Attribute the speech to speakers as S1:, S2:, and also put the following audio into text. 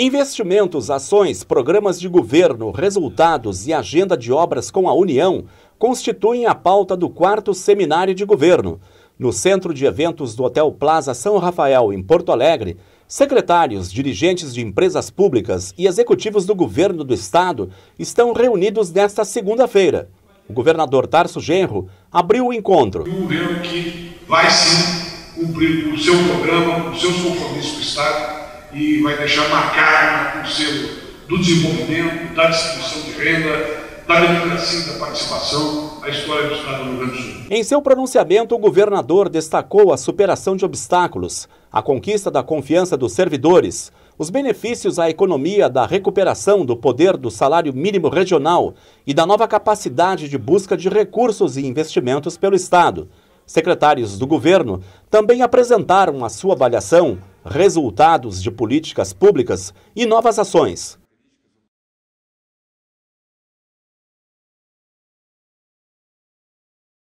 S1: Investimentos, ações, programas de governo, resultados e agenda de obras com a União constituem a pauta do quarto Seminário de Governo. No centro de eventos do Hotel Plaza São Rafael, em Porto Alegre, secretários, dirigentes de empresas públicas e executivos do governo do estado estão reunidos nesta segunda-feira. O governador Tarso Genro abriu o encontro. Um governo que vai
S2: sim cumprir o seu programa, os seus compromissos com o Estado e vai deixar marcado o selo do desenvolvimento, da distribuição de renda, da democracia e da participação a história do Estado do Rio Grande do Sul.
S1: Em seu pronunciamento, o governador destacou a superação de obstáculos, a conquista da confiança dos servidores, os benefícios à economia da recuperação do poder do salário mínimo regional e da nova capacidade de busca de recursos e investimentos pelo Estado. Secretários do governo também apresentaram a sua avaliação resultados de políticas públicas e novas ações.